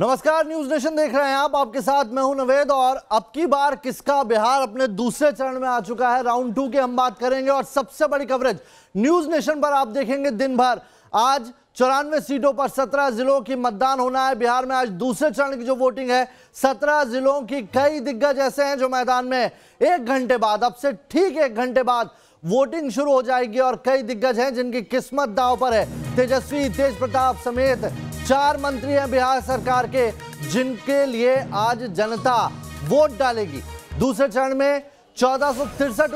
नमस्कार news nation देख रहे हैं आप आपके साथ मैं हूं नवेद और अब की बार किसका बिहार अपने दूसरे चरण में आ चुका है राउंड टू की हम बात करेंगे और सबसे बड़ी कवरेज न्यूज नेशन पर आप देखेंगे दिन भर आज चौरानवे सीटों पर सत्रह जिलों की मतदान होना है बिहार में आज दूसरे चरण की जो वोटिंग है सत्रह जिलों की कई दिग्गज ऐसे हैं जो मैदान में एक घंटे बाद अब से ठीक एक घंटे बाद वोटिंग शुरू हो जाएगी और कई दिग्गज हैं जिनकी किस्मत दाव पर है तेजस्वी तेज प्रताप समेत चार मंत्री हैं बिहार सरकार के जिनके लिए आज जनता वोट डालेगी दूसरे चरण में चौदह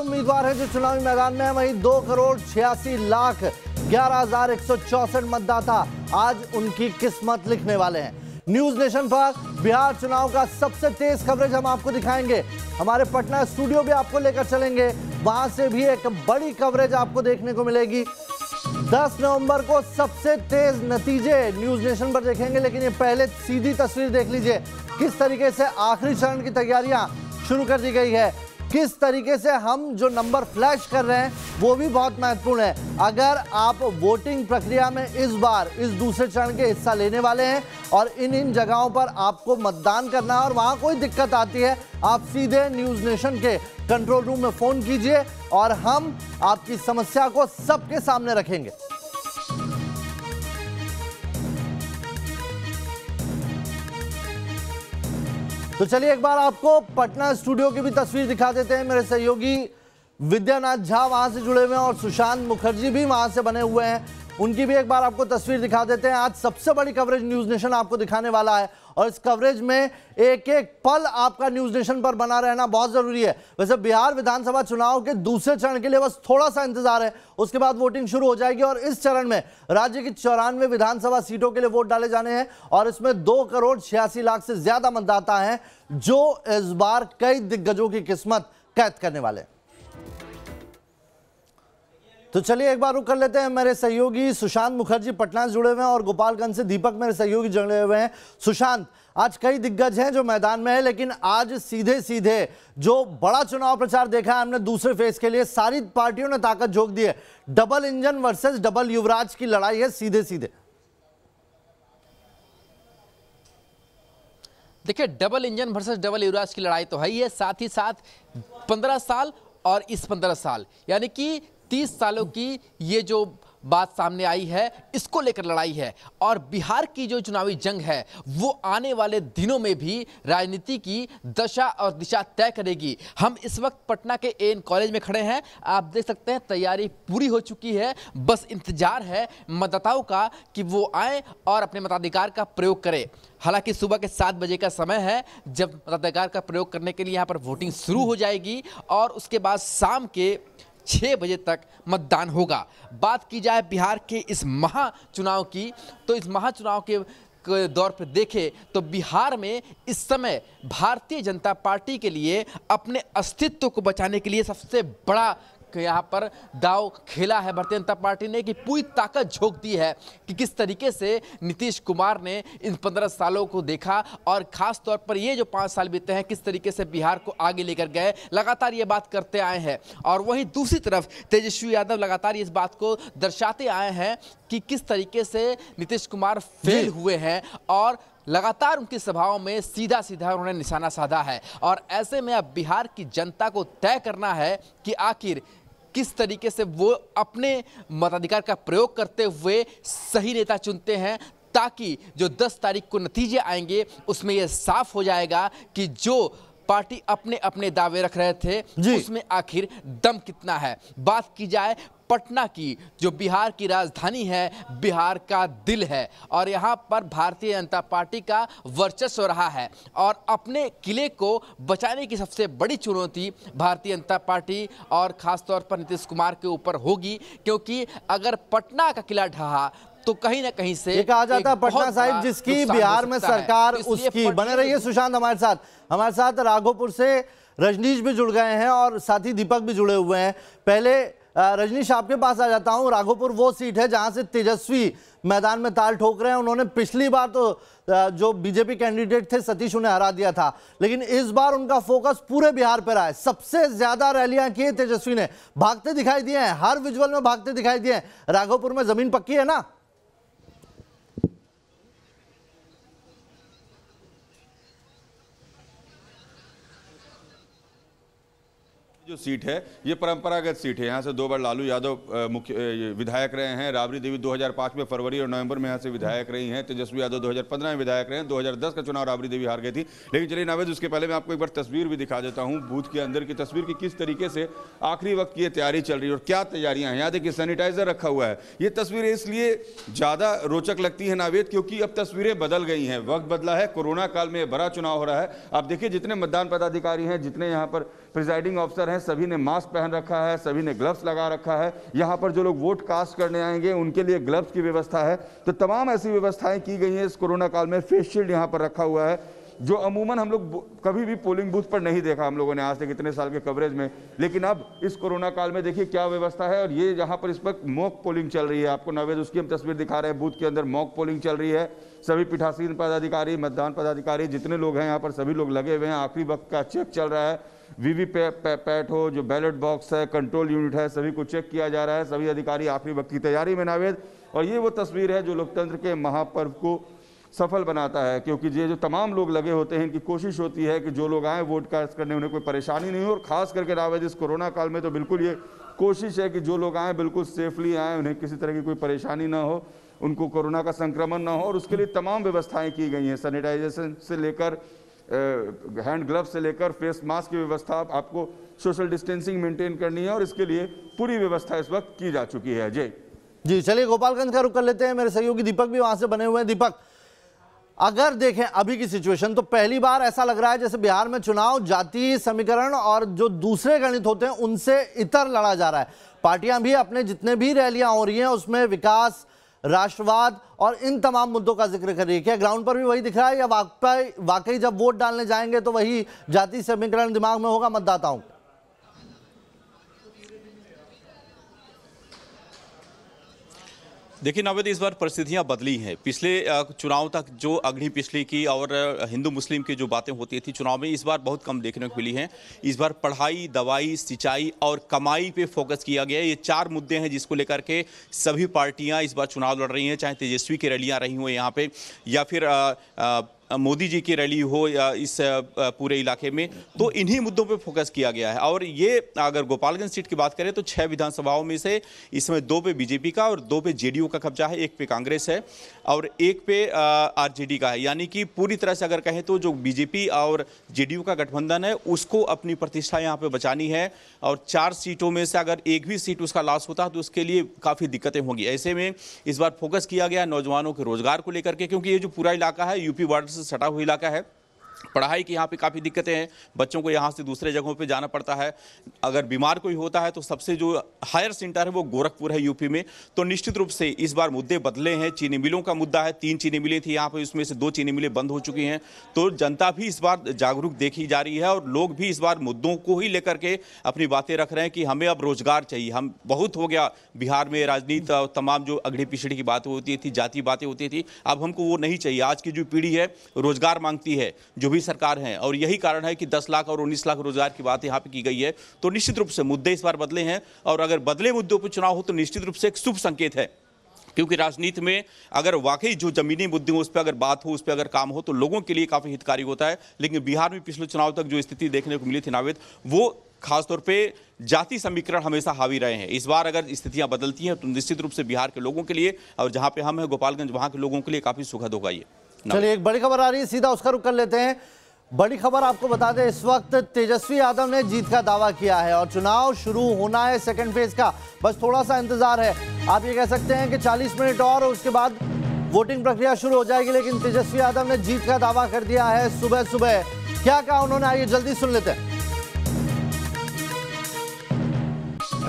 उम्मीदवार हैं जो चुनावी मैदान में हैं वहीं दो करोड़ छियासी लाख ग्यारह हजार एक सौ चौसठ मतदाता आज उनकी किस्मत लिखने वाले हैं न्यूज नेशन पर बिहार चुनाव का सबसे तेज कवरेज हम आपको दिखाएंगे हमारे पटना स्टूडियो भी आपको लेकर चलेंगे वहां से भी एक बड़ी कवरेज आपको देखने को मिलेगी दस नवंबर को सबसे तेज नतीजे न्यूज नेशन पर देखेंगे लेकिन ये पहले सीधी तस्वीर देख लीजिए किस तरीके से आखिरी चरण की तैयारियां शुरू कर दी गई है किस तरीके से हम जो नंबर फ्लैश कर रहे हैं वो भी बहुत महत्वपूर्ण है अगर आप वोटिंग प्रक्रिया में इस बार इस दूसरे चरण के हिस्सा लेने वाले हैं और इन इन जगहों पर आपको मतदान करना है और वहाँ कोई दिक्कत आती है आप सीधे न्यूज़ नेशन के कंट्रोल रूम में फोन कीजिए और हम आपकी समस्या को सबके सामने रखेंगे तो चलिए एक बार आपको पटना स्टूडियो की भी तस्वीर दिखा देते हैं मेरे सहयोगी विद्यानाथ झा वहां से जुड़े हुए हैं और सुशांत मुखर्जी भी वहां से बने हुए हैं उनकी भी एक बार आपको तस्वीर दिखा देते हैं आज सबसे बड़ी कवरेज न्यूज नेशन आपको दिखाने वाला है और इस कवरेज में एक एक पल आपका न्यूज नेशन पर बना रहना बहुत जरूरी है वैसे बिहार विधानसभा चुनाव के दूसरे चरण के लिए बस थोड़ा सा इंतजार है उसके बाद वोटिंग शुरू हो जाएगी और इस चरण में राज्य की चौरानवे विधानसभा सीटों के लिए वोट डाले जाने हैं और इसमें दो करोड़ छियासी लाख से ज्यादा मतदाता हैं जो इस बार कई दिग्गजों की किस्मत कैद करने वाले हैं तो चलिए एक बार रुक कर लेते हैं मेरे सहयोगी सुशांत मुखर्जी पटना से जुड़े हुए हैं और गोपालगंज से दीपक मेरे सहयोगी जुड़े हुए हैं सुशांत आज कई दिग्गज हैं जो मैदान में है लेकिन आज सीधे सीधे जो बड़ा चुनाव प्रचार देखा है हमने दूसरे फेज के लिए सारी पार्टियों ने ताकत झोंक दी है डबल इंजन वर्सेज डबल युवराज की लड़ाई है सीधे सीधे देखिए डबल इंजन वर्सेस डबल युवराज की लड़ाई तो है ही है साथ ही साथ पंद्रह साल और इस पंद्रह साल यानी कि तीस सालों की ये जो बात सामने आई है इसको लेकर लड़ाई है और बिहार की जो चुनावी जंग है वो आने वाले दिनों में भी राजनीति की दशा और दिशा तय करेगी हम इस वक्त पटना के एन कॉलेज में खड़े हैं आप देख सकते हैं तैयारी पूरी हो चुकी है बस इंतजार है मतदाताओं का कि वो आए और अपने मताधिकार का प्रयोग करें हालांकि सुबह के सात बजे का समय है जब मताधिकार का प्रयोग करने के लिए यहाँ पर वोटिंग शुरू हो जाएगी और उसके बाद शाम के छः बजे तक मतदान होगा बात की जाए बिहार के इस महाचुनाव की तो इस महाचुनाव के दौर पर देखें तो बिहार में इस समय भारतीय जनता पार्टी के लिए अपने अस्तित्व को बचाने के लिए सबसे बड़ा यहाँ पर दाव खेला है भारतीय जनता पार्टी ने कि पूरी ताकत झोंक दी है कि किस तरीके से नीतीश कुमार ने इन पंद्रह सालों को देखा और खास तौर पर ये जो पाँच साल बीते हैं किस तरीके से बिहार को आगे लेकर गए लगातार ये बात करते आए हैं और वहीं दूसरी तरफ तेजस्वी यादव लगातार इस बात को दर्शाते आए हैं कि किस तरीके से नीतीश कुमार फेल हुए हैं और लगातार उनकी सभाओं में सीधा सीधा उन्होंने निशाना साधा है और ऐसे में अब बिहार की जनता को तय करना है कि आखिर किस तरीके से वो अपने मताधिकार का प्रयोग करते हुए सही नेता चुनते हैं ताकि जो 10 तारीख को नतीजे आएंगे उसमें ये साफ हो जाएगा कि जो पार्टी अपने अपने दावे रख रहे थे उसमें आखिर दम कितना है बात की जाए पटना की जो बिहार की राजधानी है बिहार का दिल है और यहाँ पर भारतीय जनता पार्टी का वर्चस्व रहा है और अपने किले को बचाने की सबसे बड़ी चुनौती भारतीय जनता पार्टी और ख़ासतौर पर नीतीश कुमार के ऊपर होगी क्योंकि अगर पटना का किला ढहा तो कहीं ना कहीं से कहा जाता है पटना साहिब जिसकी बिहार में सरकार उसकी बने रही है सुशांत हमारे साथ हमारे साथ राघोपुर से रजनीश भी जुड़ गए हैं और साथ ही दीपक भी जुड़े हुए हैं पहले रजनीश आपके पास आ जाता हूं राघोपुर वो सीट है जहां से तेजस्वी मैदान में ताल ठोक रहे हैं उन्होंने पिछली बार तो जो बीजेपी कैंडिडेट थे सतीश उन्हें हरा दिया था लेकिन इस बार उनका फोकस पूरे बिहार पर आए सबसे ज्यादा रैलियां की तेजस्वी ने भागते दिखाई दिए हैं हर विजुअल में भागते दिखाई दिए हैं राघोपुर में जमीन पक्की है ना जो सीट है ये परंपरागत सीट है यहाँ से दो बार लालू यादव मुख्य विधायक रहे हैं राबड़ी देवी 2005 में फरवरी और नवंबर में यहाँ से विधायक रही हैं तेजस्वी यादव 2015 में विधायक रहे हैं 2010 का चुनाव राबड़ी देवी हार गई थी लेकिन चलिए नावेद उसके पहले मैं आपको एक बार तस्वीर भी दिखा देता हूँ बूथ के अंदर की तस्वीर की किस तरीके से आखिरी वक्त की तैयारी चल रही है और क्या तैयारियाँ हैं यहाँ देखिए सैनिटाइजर रखा हुआ है ये तस्वीरें इसलिए ज़्यादा रोचक लगती है नावेद क्योंकि अब तस्वीरें बदल गई हैं वक्त बदला है कोरोना काल में बड़ा चुनाव हो रहा है आप देखिए जितने मतदान पदाधिकारी हैं जितने यहाँ पर प्रिजाइडिंग ऑफिसर हैं सभी ने मास्क पहन रखा है सभी ने ग्लव्स लगा रखा है यहाँ पर जो लोग वोट कास्ट करने आएंगे उनके लिए ग्लव्स की व्यवस्था है तो तमाम ऐसी व्यवस्थाएं की गई हैं इस कोरोना काल में फेस शील्ड यहाँ पर रखा हुआ है जो अमूमन हम लोग कभी भी पोलिंग बूथ पर नहीं देखा हम लोगों ने आज तक इतने साल के कवरेज में लेकिन अब इस कोरोना काल में देखिए क्या व्यवस्था है और ये यहाँ पर इस वक्त मॉक पोलिंग चल रही है आपको नवेद उसकी हम तस्वीर दिखा रहे हैं बूथ के अंदर मॉक पोलिंग चल रही है सभी पीठासीन पदाधिकारी मतदान पदाधिकारी जितने लोग हैं यहाँ पर सभी लोग लगे हुए हैं आखिरी वक्त का चेक चल रहा है वीवी पैट हो जो बैलेट बॉक्स है कंट्रोल यूनिट है सभी को चेक किया जा रहा है सभी अधिकारी आखिरी वक्त की तैयारी में नावेद और ये वो तस्वीर है जो लोकतंत्र के महापर्व को सफल बनाता है क्योंकि ये जो तमाम लोग लगे होते हैं इनकी कोशिश होती है कि जो लोग आएँ वोट कास्ट करने उन्हें कोई परेशानी नहीं हो और ख़ास करके नावेद इस कोरोना काल में तो बिल्कुल ये कोशिश है कि जो लोग आएँ बिल्कुल सेफली आएँ उन्हें किसी तरह की कोई परेशानी ना हो उनको कोरोना का संक्रमण ना हो और उसके लिए तमाम व्यवस्थाएं की गई हैं सैनिटाइजेशन से लेकर हैंड ग्लव से लेकर फेस मास्क की व्यवस्था आपको सोशल डिस्टेंसिंग मेंटेन करनी है और इसके लिए पूरी व्यवस्था इस वक्त की जा चुकी है अजय जी चलिए गोपालगंज का रुख कर लेते हैं मेरे सहयोगी दीपक भी वहां से बने हुए हैं दीपक अगर देखें अभी की सिचुएशन तो पहली बार ऐसा लग रहा है जैसे बिहार में चुनाव जाति समीकरण और जो दूसरे गणित होते हैं उनसे इतर लड़ा जा रहा है पार्टियां भी अपने जितने भी रैलियां हो रही हैं उसमें विकास राष्ट्रवाद और इन तमाम मुद्दों का जिक्र करिए क्या ग्राउंड पर भी वही दिख रहा है या वाकई वाकई जब वोट डालने जाएंगे तो वही जाति समीकरण दिमाग में होगा मतदाताओं का देखिए नवेद इस बार परिस्थितियां बदली हैं पिछले चुनाव तक जो अग्नि पिछली की और हिंदू मुस्लिम की जो बातें होती थी चुनाव में इस बार बहुत कम देखने को मिली हैं इस बार पढ़ाई दवाई सिंचाई और कमाई पे फोकस किया गया ये चार मुद्दे हैं जिसको लेकर के सभी पार्टियां इस बार चुनाव लड़ रही हैं चाहे तेजस्वी की रैलियाँ रही हों यहाँ पर या फिर आ, आ, मोदी जी की रैली हो या इस पूरे इलाके में तो इन्हीं मुद्दों पर फोकस किया गया है और ये अगर गोपालगंज सीट की बात करें तो छः विधानसभाओं में से इसमें दो पे बीजेपी का और दो पे जेडीयू का कब्जा है एक पे कांग्रेस है और एक पे आरजेडी का है यानी कि पूरी तरह से अगर कहें तो जो बीजेपी और जेडीयू का गठबंधन है उसको अपनी प्रतिष्ठा यहाँ पे बचानी है और चार सीटों में से अगर एक भी सीट उसका लॉस होता है तो उसके लिए काफ़ी दिक्कतें होंगी ऐसे में इस बार फोकस किया गया नौजवानों के रोजगार को लेकर के क्योंकि ये जो पूरा इलाका है यूपी बॉर्डर से सटा हुआ इलाका है पढ़ाई की यहाँ पे काफ़ी दिक्कतें हैं बच्चों को यहाँ से दूसरे जगहों पे जाना पड़ता है अगर बीमार कोई होता है तो सबसे जो हायर सेंटर है वो गोरखपुर है यूपी में तो निश्चित रूप से इस बार मुद्दे बदले हैं चीनी मिलों का मुद्दा है तीन चीनी मिलें थी यहाँ पर उसमें से दो चीनी मिलें बंद हो चुकी हैं तो जनता भी इस बार जागरूक देखी जा रही है और लोग भी इस बार मुद्दों को ही लेकर के अपनी बातें रख रहे हैं कि हमें अब रोजगार चाहिए हम बहुत हो गया बिहार में राजनीति और तो तमाम जो अगड़ी पिछड़ी की बातें होती थी जाति बातें होती थी अब हमको वो नहीं चाहिए आज की जो पीढ़ी है रोजगार मांगती है जो भी सरकार है और यही कारण है कि 10 लाख और 19 लाख रोजगार की बात यहाँ पे की गई है तो निश्चित रूप से मुद्दे इस बार बदले हैं और अगर बदले मुद्दों पर चुनाव हो तो निश्चित रूप से एक शुभ संकेत है क्योंकि राजनीति में अगर वाकई जो जमीनी मुद्दे उस पर अगर बात हो उस पर अगर काम हो तो लोगों के लिए काफ़ी हितकारी होता है लेकिन बिहार में पिछले चुनाव तक जो स्थिति देखने को मिली थी नावेद वो खासतौर पे जाति समीकरण हमेशा हावी रहे हैं इस बार अगर स्थितियां बदलती हैं तो निश्चित रूप से बिहार के लोगों के लिए और जहां पे हम हैं गोपालगंज वहां के लोगों के लिए काफ़ी सुखद होगा ये चलिए एक बड़ी खबर आ रही है सीधा उसका रुख कर लेते हैं बड़ी खबर आपको बता दें इस वक्त तेजस्वी यादव ने जीत का दावा किया है और चुनाव शुरू होना है सेकंड फेज का बस थोड़ा सा इंतजार है आप ये कह सकते हैं कि 40 मिनट और उसके बाद वोटिंग प्रक्रिया शुरू हो जाएगी लेकिन तेजस्वी यादव ने जीत का दावा कर दिया है सुबह सुबह क्या कहा उन्होंने आइए जल्दी सुन लेते हैं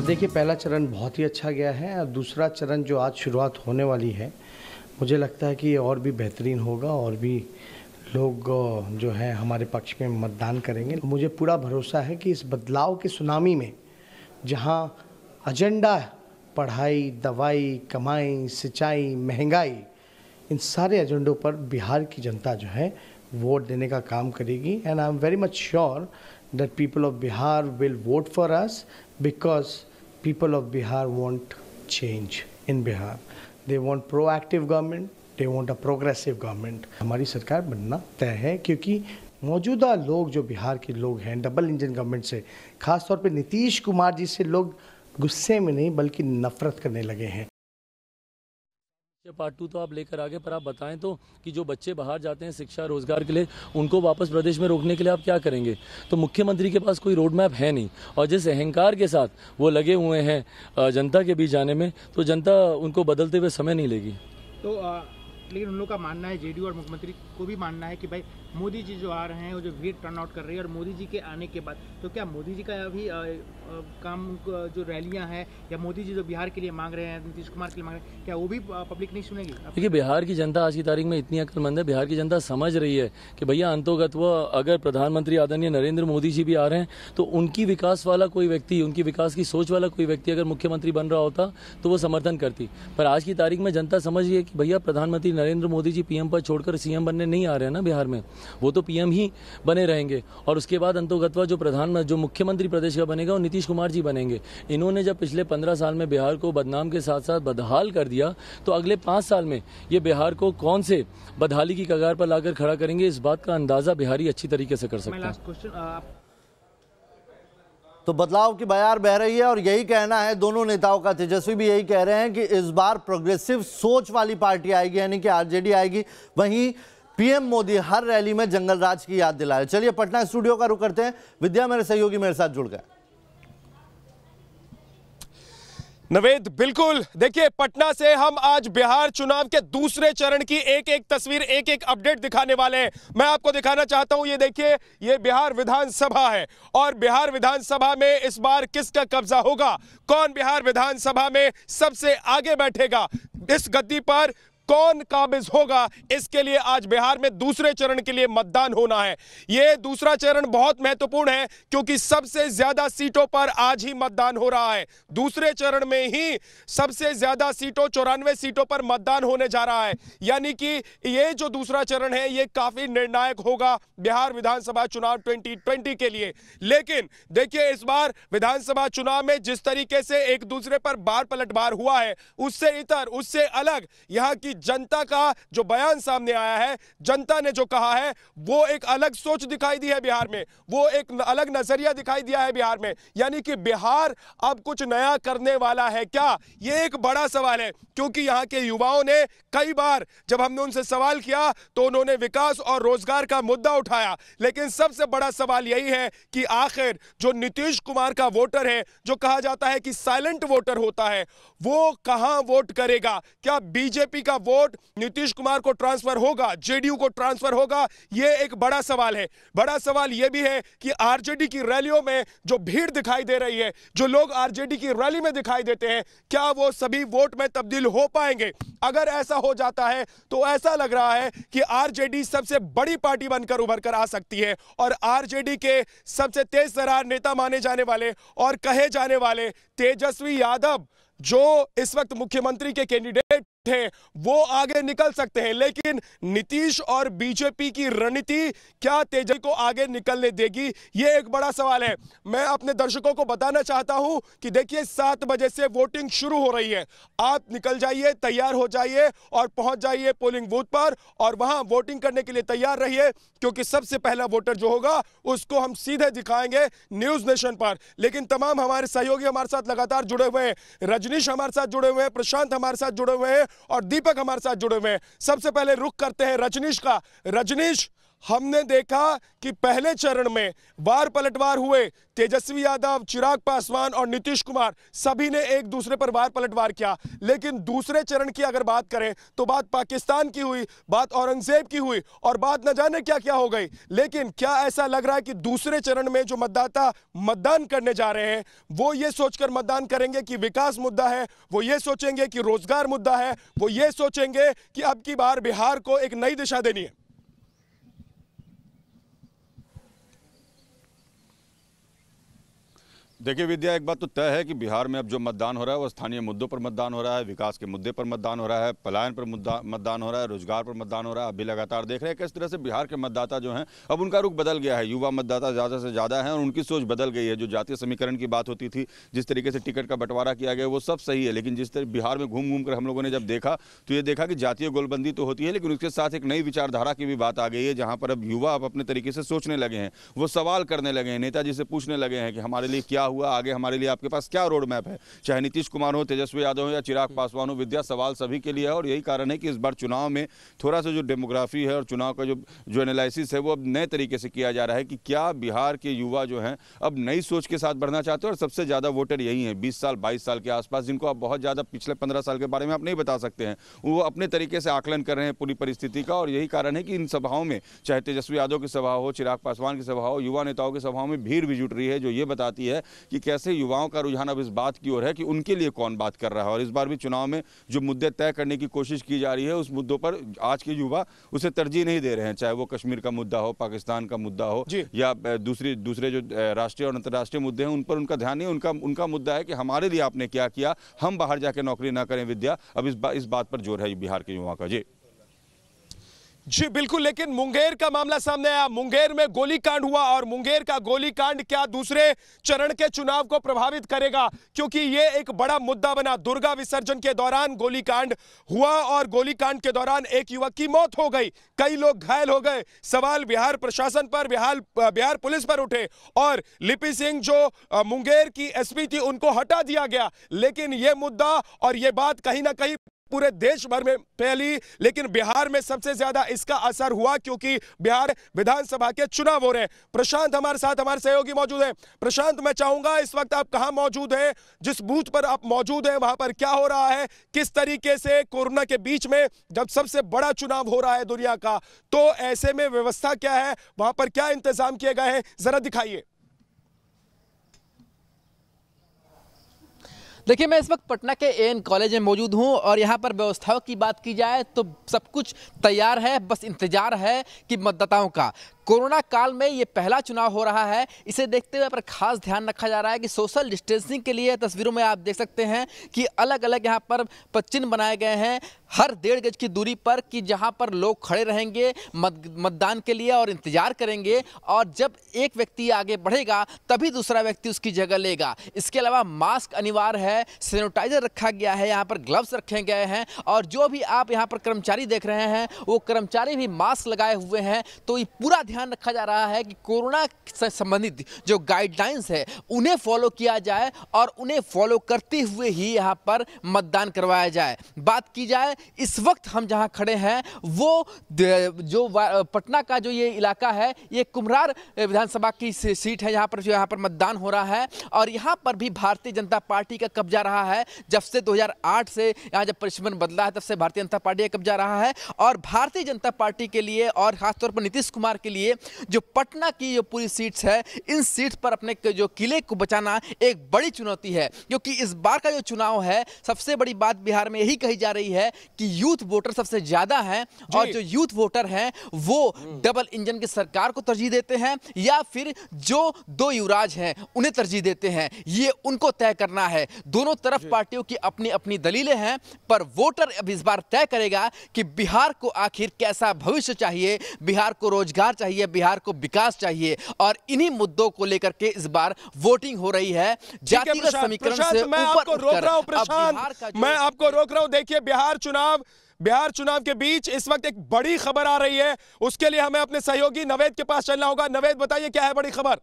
देखिए पहला चरण बहुत ही अच्छा गया है और दूसरा चरण जो आज शुरुआत होने वाली है मुझे लगता है कि ये और भी बेहतरीन होगा और भी लोग जो है हमारे पक्ष में मतदान करेंगे मुझे पूरा भरोसा है कि इस बदलाव के सुनामी में जहाँ एजेंडा पढ़ाई दवाई कमाई सिंचाई महंगाई इन सारे एजेंडों पर बिहार की जनता जो है वोट देने का काम करेगी and I am very much sure that people of Bihar will vote for us because people of Bihar want change in Bihar they want proactive government they want a progressive government हमारी सरकार बनना तय है क्योंकि मौजूदा लोग जो बिहार के लोग हैं डबल इंजन गवर्नमेंट से खासतौर पर नीतीश कुमार जी से लोग गुस्से में नहीं बल्कि नफरत करने लगे हैं या पार्ट टू तो आप लेकर आगे पर आप बताएं तो कि जो बच्चे बाहर जाते हैं शिक्षा रोजगार के लिए उनको वापस प्रदेश में रोकने के लिए आप क्या करेंगे तो मुख्यमंत्री के पास कोई रोड मैप है नहीं और जिस अहंकार के साथ वो लगे हुए हैं जनता के बीच जाने में तो जनता उनको बदलते हुए समय नहीं लेगी तो आ, लेकिन उन लोग का मानना है जेडीयू और मुख्यमंत्री को भी मानना है कि भाई मोदी जी जो आ रहे हैं वो जो भीड़ टर्न आउट कर रही है और मोदी जी के आने के बाद तो क्या मोदी जी का अभी आ, आ, काम जो रैलियां हैं या मोदी जी जो बिहार के लिए मांग रहे हैं नीतीश कुमार के लिए मांग रहे हैं क्या वो भी पब्लिक नहीं सुनेगी देखिए बिहार की जनता आज की तारीख में इतनी अक्लमंद है बिहार की जनता समझ रही है कि भैया अंतोगत वो अगर प्रधानमंत्री आदरणीय नरेंद्र मोदी जी भी आ रहे हैं तो उनकी विकास वाला कोई व्यक्ति उनकी विकास की सोच वाला कोई व्यक्ति अगर मुख्यमंत्री बन रहा होता तो वो समर्थन करती पर आज की तारीख में जनता समझ रही है कि भैया प्रधानमंत्री नरेंद्र मोदी जी पीएम पर छोड़कर सीएम बनने नहीं आ रहे हैं ना बिहार में वो तो पीएम ही बने रहेंगे और उसके बाद अंतोगत्वा जो प्रधान जो मुख्यमंत्री प्रदेश का बनेगा वो नीतीश कुमार जी बनेंगे इन्होंने जब पिछले पंद्रह साल में बिहार को बदनाम के साथ साथ बदहाल कर दिया तो अगले पाँच साल में ये बिहार को कौन से बदहाली की कगार पर लाकर खड़ा करेंगे इस बात का अंदाजा बिहारी अच्छी तरीके से कर सकते हैं तो बदलाव की बयार बह रही है और यही कहना है दोनों नेताओं का तेजस्वी भी यही कह रहे हैं कि इस बार प्रोग्रेसिव सोच वाली पार्टी आएगी यानी कि आरजेडी आएगी वहीं पीएम मोदी हर रैली में जंगल राज की याद दिला रहे चलिए पटना स्टूडियो का रुख करते हैं विद्या मेरे सहयोगी मेरे साथ जुड़ गए नवेद बिल्कुल देखिए पटना से हम आज बिहार चुनाव के दूसरे चरण की एक एक तस्वीर एक एक अपडेट दिखाने वाले हैं मैं आपको दिखाना चाहता हूं ये देखिए ये बिहार विधानसभा है और बिहार विधानसभा में इस बार किसका कब्जा होगा कौन बिहार विधानसभा में सबसे आगे बैठेगा इस गद्दी पर कौन काबिज होगा इसके लिए आज बिहार में दूसरे चरण के लिए मतदान होना है यह दूसरा चरण बहुत महत्वपूर्ण है क्योंकि सबसे ज्यादा सीटों पर आज ही मतदान हो रहा है दूसरे चरण में ही सबसे ज्यादा सीटों चौरानवे सीटों पर मतदान होने जा रहा है यानी कि यह जो दूसरा चरण है ये काफी निर्णायक होगा बिहार विधानसभा चुनाव ट्वेंटी के लिए लेकिन देखिए इस बार विधानसभा चुनाव में जिस तरीके से एक दूसरे पर बार पलटवार हुआ है उससे इतर उससे अलग यहाँ की जनता का जो बयान सामने आया है जनता ने जो कहा है वो एक अलग सोच दिखाई दी है बिहार में वो एक अलग नजरिया दिखाई दिया है बिहार में यानी कि बिहार अब कुछ नया करने वाला है क्या ये एक बड़ा सवाल है क्योंकि यहाँ के युवाओं ने कई बार जब हमने उनसे सवाल किया तो उन्होंने विकास और रोजगार का मुद्दा उठाया लेकिन सबसे बड़ा सवाल यही है कि आखिर जो नीतीश कुमार का वोटर है जो कहा जाता है कि साइलेंट वोटर होता है वो कहां वोट करेगा क्या बीजेपी का वोट नीतीश कुमार को ट्रांसफर होगा जेडीयू को ट्रांसफर होगा ये एक बड़ा सवाल है बड़ा सवाल यह भी है कि आरजेडी की रैलियों में जो भीड़ दिखाई दे रही है जो लोग आरजेडी की रैली में दिखाई देते हैं क्या वो सभी वोट में तब्दील हो पाएंगे अगर ऐसा हो जाता है तो ऐसा लग रहा है कि आरजेडी सबसे बड़ी पार्टी बनकर उभर कर आ सकती है और आरजेडी के सबसे तेज नेता माने जाने वाले और कहे जाने वाले तेजस्वी यादव जो इस वक्त मुख्यमंत्री के कैंडिडेट थे वो आगे निकल सकते हैं लेकिन नीतीश और बीजेपी की रणनीति क्या तेजी को आगे निकलने देगी ये एक बड़ा सवाल है मैं अपने दर्शकों को बताना चाहता हूं कि देखिए सात बजे से वोटिंग शुरू हो रही है आप निकल जाइए तैयार हो जाइए और पहुंच जाइए पोलिंग बूथ पर और वहां वोटिंग करने के लिए तैयार रहिए क्योंकि सबसे पहला वोटर जो होगा उसको हम सीधे दिखाएंगे न्यूज नेशन पर लेकिन तमाम हमारे सहयोगी हमारे साथ लगातार जुड़े हुए हैं रजनीश हमारे साथ जुड़े हुए हैं प्रशांत हमारे साथ जुड़े हुए हैं और दीपक हमारे साथ जुड़े हुए हैं सबसे पहले रुख करते हैं रजनीश का रजनीश हमने देखा कि पहले चरण में वार पलटवार हुए तेजस्वी यादव चिराग पासवान और नीतीश कुमार सभी ने एक दूसरे पर वार पलटवार किया लेकिन दूसरे चरण की अगर बात करें तो बात पाकिस्तान की हुई बात औरंगजेब की हुई और बात न जाने क्या क्या हो गई लेकिन क्या ऐसा लग रहा है कि दूसरे चरण में जो मतदाता मतदान करने जा रहे हैं वो ये सोचकर मतदान करेंगे कि विकास मुद्दा है वो ये सोचेंगे कि रोजगार मुद्दा है वो ये सोचेंगे कि अब की बार बिहार को एक नई दिशा देनी है देखिए विद्या एक बात तो तय है कि बिहार में अब जो मतदान हो रहा है वो स्थानीय मुद्दों पर मतदान हो रहा है विकास के मुद्दे पर मतदान हो रहा है पलायन पर मुद्दा मतदान हो रहा है रोजगार पर मतदान हो रहा है अभी लगातार देख रहे हैं किस तरह से बिहार के मतदाता जो हैं अब उनका रुख बदल गया है युवा मतदाता ज़्यादा से ज़्यादा है और उनकी सोच बदल गई है जो जातीय समीकरण की बात होती थी जिस तरीके से टिकट का बंटवारा किया गया वो सब सही है लेकिन जिस तरह बिहार में घूम घूम कर हम लोगों ने जब देखा तो ये देखा कि जातीय गोलबंदी तो होती है लेकिन उसके साथ एक नई विचारधारा की भी बात आ गई है जहाँ पर अब युवा अब अपने तरीके से सोचने लगे हैं वो सवाल करने लगे हैं नेताजी से पूछने लगे हैं कि हमारे लिए क्या हुआ आगे हमारे लिए आपके पास क्या रोड मैप है चाहे नीतीश कुमार हो तेजस्वी यादव हो या चिराग हम्म। पासवान हो विद्या सवाल सभी के लिए है और यही कारण है कि इस बार चुनाव में थोड़ा सा जो डेमोग्राफी है और चुनाव का जो जो एनालिसिस है वो अब नए तरीके से किया जा रहा है कि क्या बिहार के युवा जो हैं अब नई सोच के साथ बढ़ना चाहते हैं और सबसे ज़्यादा वोटर यही हैं बीस साल बाईस साल के आसपास जिनको आप बहुत ज़्यादा पिछले पंद्रह साल के बारे में आप नहीं बता सकते हैं वो अपने तरीके से आकलन कर रहे हैं पूरी परिस्थिति का और यही कारण है कि इन सभाओं में चाहे तेजस्वी यादव की सभा हो चिराग पासवान की सभा हो युवा नेताओं की सभाओं में भीड़ भी जुट रही है जो ये बताती है कि कैसे युवाओं का रुझान अब इस बात की ओर है कि उनके लिए कौन बात कर रहा है और इस बार भी चुनाव में जो मुद्दे तय करने की कोशिश की जा रही है उस मुद्दों पर आज के युवा उसे तरजीह नहीं दे रहे हैं चाहे वो कश्मीर का मुद्दा हो पाकिस्तान का मुद्दा हो या दूसरी दूसरे जो राष्ट्रीय और अंतर्राष्ट्रीय मुद्दे हैं उन पर उनका ध्यान नहीं उनका उनका मुद्दा है कि हमारे लिए आपने क्या किया हम बाहर जाके नौकरी ना करें विद्या अब इस, इस बात पर जोर है बिहार के युवाओं का जी जी बिल्कुल लेकिन मुंगेर का मामला सामने आया मुंगेर में गोलीकांड हुआ और मुंगेर का गोलीकांड क्या दूसरे चरण के चुनाव को प्रभावित करेगा क्योंकि यह एक बड़ा मुद्दा बना दुर्गा विसर्जन के दौरान गोलीकांड हुआ और गोलीकांड के दौरान एक युवक की मौत हो गई कई लोग घायल हो गए सवाल बिहार प्रशासन पर बिहार बिहार पुलिस पर उठे और लिपि सिंह जो मुंगेर की एसपी थी उनको हटा दिया गया लेकिन यह मुद्दा और यह बात कहीं ना कहीं पूरे देश भर में फैली लेकिन बिहार में सबसे ज्यादा इसका असर हुआ क्योंकि बिहार विधानसभा के चुनाव हो रहे हैं प्रशांत हमारे साथ हमारे सहयोगी मौजूद है प्रशांत मैं चाहूंगा इस वक्त आप कहा मौजूद है जिस बूथ पर आप मौजूद है वहां पर क्या हो रहा है किस तरीके से कोरोना के बीच में जब सबसे बड़ा चुनाव हो रहा है दुनिया का तो ऐसे में व्यवस्था क्या है वहां पर क्या इंतजाम किए गए हैं जरा दिखाइए देखिए मैं इस वक्त पटना के एन कॉलेज में मौजूद हूं और यहां पर व्यवस्थाओं की बात की जाए तो सब कुछ तैयार है बस इंतजार है कि मतदाताओं का कोरोना काल में ये पहला चुनाव हो रहा है इसे देखते हुए पर खास ध्यान रखा जा रहा है कि सोशल डिस्टेंसिंग के लिए तस्वीरों में आप देख सकते हैं कि अलग अलग यहाँ पर पच्चिन बनाए गए हैं हर डेढ़ गज की दूरी पर कि जहाँ पर लोग खड़े रहेंगे मतदान के लिए और इंतजार करेंगे और जब एक व्यक्ति आगे बढ़ेगा तभी दूसरा व्यक्ति उसकी जगह लेगा इसके अलावा मास्क अनिवार्य है है सैनिटाइजर रखा गया है यहाँ पर ग्लव्स रखे गए हैं और जो भी आप यहाँ पर कर्मचारी देख रहे हैं वो कर्मचारी भी मास्क लगाए हुए हैं तो ये पूरा ध्यान रखा जा रहा है कि कोरोना से संबंधित जो गाइडलाइंस है उन्हें फॉलो किया जाए और उन्हें फॉलो करते हुए ही यहाँ पर मतदान करवाया जाए बात की जाए इस वक्त हम जहाँ खड़े हैं वो जो पटना का जो ये इलाका है ये कुम्हरार विधानसभा की सीट है यहाँ पर जो यहाँ पर मतदान हो रहा है और यहाँ पर भी भारतीय जनता पार्टी का कब्जा रहा है जब से 2008 से यहाँ जब परिसमन बदला है तब से भारतीय जनता पार्टी का कब्जा रहा है और भारतीय जनता पार्टी के लिए और खासतौर पर नीतीश कुमार के लिए जो पटना की जो पूरी सीट्स है इन सीट्स पर अपने जो किले को बचाना एक बड़ी चुनौती है क्योंकि इस बार का जो चुनाव है सबसे बड़ी बात बिहार में यही कही जा रही है कि यूथ वोटर सबसे ज़्यादा है और जो यूथ वोटर हैं वो डबल इंजन की सरकार को तरजीह देते हैं या फिर जो दो युवराज हैं उन्हें तरजीह देते हैं ये उनको तय करना है दोनों तरफ पार्टियों की अपनी अपनी दलीलें हैं पर वोटर अब इस बार तय करेगा कि बिहार को आखिर कैसा भविष्य चाहिए बिहार को रोजगार चाहिए बिहार को विकास चाहिए और इन्हीं मुद्दों को लेकर के इस बार वोटिंग हो रही है जातिगत समीकरण से मैं आपको रोक रहा हूं प्रशांत मैं आपको रोक रहा हूं देखिए बिहार चुनाव बिहार चुनाव के बीच इस वक्त एक बड़ी खबर आ रही है उसके लिए हमें अपने सहयोगी नवेद के पास चलना होगा नवेद बताइए क्या है बड़ी खबर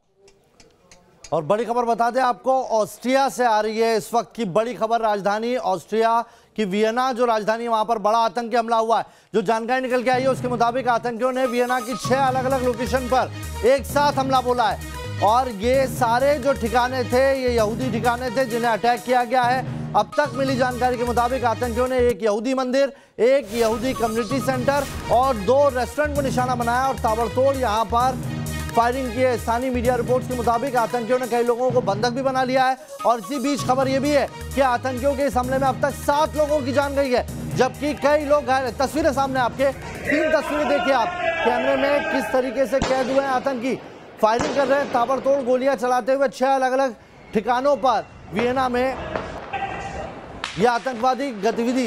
और बड़ी खबर बता दें आपको ऑस्ट्रिया से आ रही है इस वक्त की बड़ी खबर राजधानी ऑस्ट्रिया कि वियना जो राजधानी वहां वहाँ पर बड़ा आतंकी हमला हुआ है जो जानकारी निकल के आई है उसके मुताबिक आतंकियों ने वियना की छह अलग अलग लोकेशन पर एक साथ हमला बोला है और ये सारे जो ठिकाने थे ये यहूदी ठिकाने थे जिन्हें अटैक किया गया है अब तक मिली जानकारी के मुताबिक आतंकियों ने एक यहूदी मंदिर एक यहूदी कम्युनिटी सेंटर और दो रेस्टोरेंट को निशाना बनाया और ताबड़तोड़ यहाँ पर फायरिंग की है स्थानीय मीडिया रिपोर्ट्स के मुताबिक आतंकियों ने कई लोगों को बंधक भी बना लिया है और इसी बीच खबर यह भी है कि आतंकियों के इस हमले में अब तक सात लोगों की जान गई है जबकि कई लोग घायल हैं तस्वीरें सामने आपके तीन तस्वीरें देखिए आप कैमरे में किस तरीके से कैद हुए हैं आतंकी फायरिंग कर रहे हैं ताबड़तोड़ गोलियां चलाते हुए छह अलग अलग ठिकानों पर वियना में यह आतंकवादी गतिविधि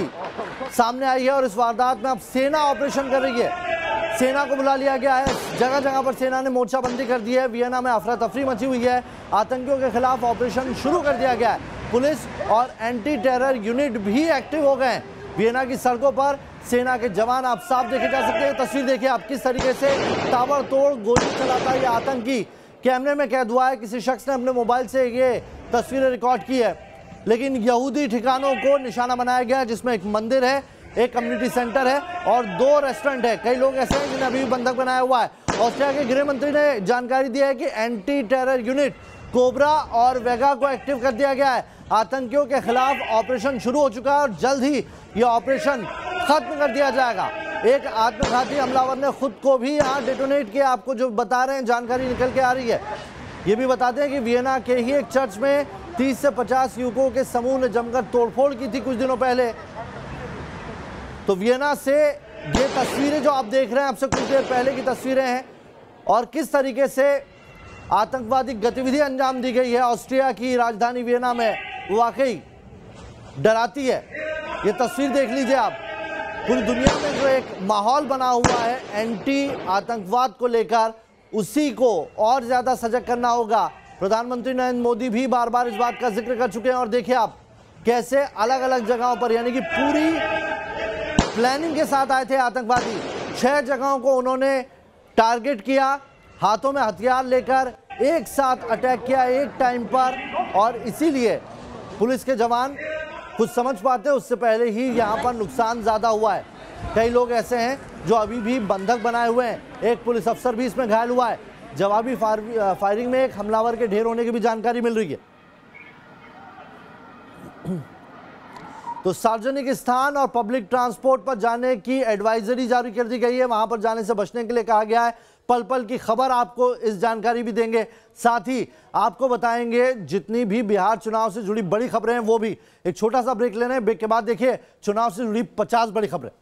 सामने आई है और इस वारदात में अब सेना ऑपरेशन कर रही है सेना को बुला लिया गया है जगह जगह पर सेना ने मोर्चाबंदी कर दी है वियना में अफरा तफरी मची हुई है आतंकियों के खिलाफ ऑपरेशन शुरू कर दिया गया है पुलिस और एंटी टेरर यूनिट भी एक्टिव हो गए हैं वियना की सड़कों पर सेना के जवान आप साफ देखे जा सकते हैं तस्वीर देखिए आप किस तरीके से ताबड़तोड़ गोली चलाता है आतंकी कैमरे में कैद हुआ है किसी शख्स ने अपने मोबाइल से ये तस्वीरें रिकॉर्ड की है लेकिन यहूदी ठिकानों को निशाना बनाया गया जिसमें एक मंदिर है एक कम्युनिटी सेंटर है और दो रेस्टोरेंट है कई लोग ऐसे हैं जिन्हें अभी भी बंधक बनाया हुआ है ऑस्ट्रेलिया के गृह मंत्री ने जानकारी दी है कि एंटी टेरर यूनिट कोबरा और वेगा को एक्टिव कर दिया गया है आतंकियों के खिलाफ ऑपरेशन शुरू हो चुका है और जल्द ही ये ऑपरेशन खत्म कर दिया जाएगा एक आत्मघाती हमलावर ने खुद को भी यहाँ डिटोनेट किया आपको जो बता रहे हैं जानकारी निकल के आ रही है ये भी बताते हैं कि वियना के ही एक चर्च में 30 से 50 युवकों के समूह ने जमकर तोड़फोड़ की थी कुछ दिनों पहले तो वियना से ये तस्वीरें जो आप देख रहे हैं आपसे कुछ देर पहले की तस्वीरें हैं और किस तरीके से आतंकवादी गतिविधि अंजाम दी गई है ऑस्ट्रिया की राजधानी वियना में वाकई डराती है ये तस्वीर देख लीजिए आप पूरी दुनिया में जो एक माहौल बना हुआ है एंटी आतंकवाद को लेकर उसी को और ज़्यादा सजग करना होगा प्रधानमंत्री नरेंद्र मोदी भी बार बार इस बात का जिक्र कर चुके हैं और देखिए आप कैसे अलग अलग जगहों पर यानी कि पूरी प्लानिंग के साथ आए थे आतंकवादी छह जगहों को उन्होंने टारगेट किया हाथों में हथियार लेकर एक साथ अटैक किया एक टाइम पर और इसीलिए पुलिस के जवान कुछ समझ पाते उससे पहले ही यहाँ पर नुकसान ज़्यादा हुआ है कई लोग ऐसे हैं जो अभी भी बंधक बनाए हुए हैं एक पुलिस अफसर भी इसमें घायल हुआ है जवाबी फायरिंग में एक हमलावर के ढेर होने की भी जानकारी मिल रही है तो सार्वजनिक स्थान और पब्लिक ट्रांसपोर्ट पर जाने की एडवाइजरी जारी कर दी गई है वहां पर जाने से बचने के लिए कहा गया है पल पल की खबर आपको इस जानकारी भी देंगे साथ ही आपको बताएंगे जितनी भी बिहार चुनाव से जुड़ी बड़ी खबरें हैं वो भी एक छोटा सा ब्रेक लेना है ब्रेक के बाद देखिए चुनाव से जुड़ी पचास बड़ी खबरें